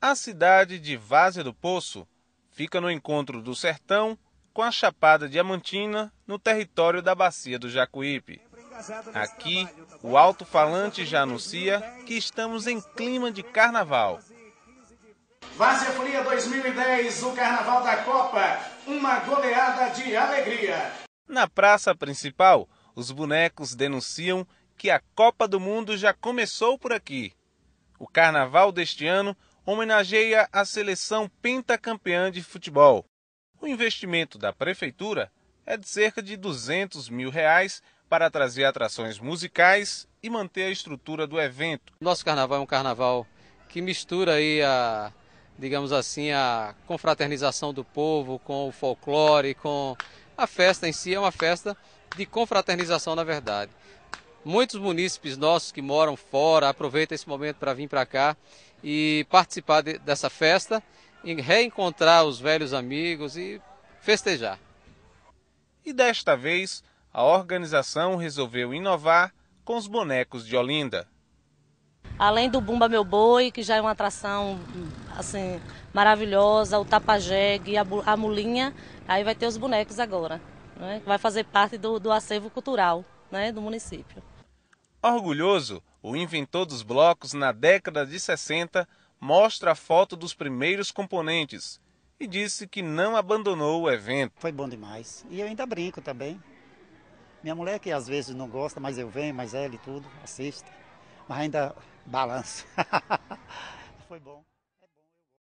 A cidade de Várzea do Poço fica no encontro do sertão com a Chapada Diamantina, no território da Bacia do Jacuípe. Aqui, o alto-falante já anuncia que estamos em clima de carnaval. Várzea Fria 2010, o Carnaval da Copa, uma goleada de alegria. Na praça principal, os bonecos denunciam que a Copa do Mundo já começou por aqui. O carnaval deste ano homenageia a seleção pentacampeã de futebol. O investimento da prefeitura é de cerca de 200 mil reais para trazer atrações musicais e manter a estrutura do evento. Nosso carnaval é um carnaval que mistura aí a, digamos assim, a confraternização do povo com o folclore, com a festa em si é uma festa de confraternização, na verdade. Muitos munícipes nossos que moram fora aproveitam esse momento para vir para cá e participar de, dessa festa, e reencontrar os velhos amigos e festejar. E desta vez, a organização resolveu inovar com os bonecos de Olinda. Além do Bumba Meu Boi, que já é uma atração assim maravilhosa, o Tapajegue, a, a Mulinha, aí vai ter os bonecos agora, né? vai fazer parte do, do acervo cultural né, do município. Orgulhoso, o inventor dos blocos na década de 60 mostra a foto dos primeiros componentes e disse que não abandonou o evento. Foi bom demais. E eu ainda brinco também. Minha mulher que às vezes não gosta, mas eu venho, mas ela e tudo, assiste. Mas ainda balanço. Foi bom.